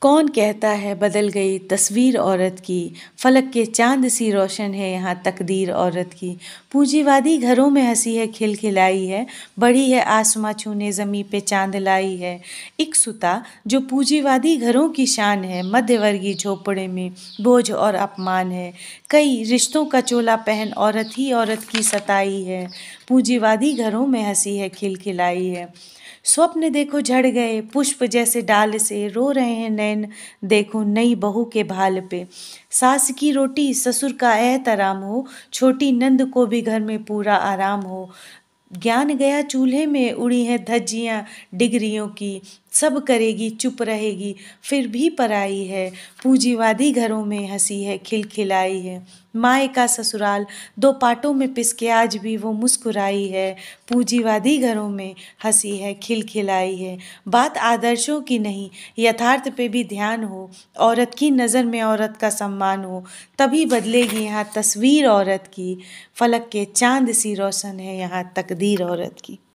कौन कहता है बदल गई तस्वीर औरत की फलक के चांद सी रोशन है यहाँ तकदीर औरत की पूंजीवादी घरों में हंसी है खिल खिलाई है बड़ी है आसमां छूने ज़मी पे चांद लाई है एक सुता जो पूंजीवादी घरों की शान है मध्यवर्गीय झोपड़े में बोझ और अपमान है कई रिश्तों का चोला पहन औरत ही औरत की सताई है पूंजीवादी घरों में हंसी है खिल खिलाई है स्वप्न देखो झड़ गए पुष्प जैसे डाल से रो रहे हैं नए नैन देखो नई बहू के भाल पे सास की रोटी ससुर का एहतराम हो छोटी नंद को भी घर में पूरा आराम हो ज्ञान गया चूल्हे में उड़ी हैं धज्जियाँ डिग्रियों की सब करेगी चुप रहेगी फिर भी पराई है पूंजीवादी घरों में हंसी है खिलखिलाई है माए का ससुराल दो पाटों में पिस के आज भी वो मुस्कुराई है पूंजीवादी घरों में हंसी है खिलखिलाई है बात आदर्शों की नहीं यथार्थ पे भी ध्यान हो औरत की नज़र में औरत का सम्मान हो तभी बदलेगी यहाँ तस्वीर औरत की फलक के चांद सी रोशन है यहाँ तकदीर औरत की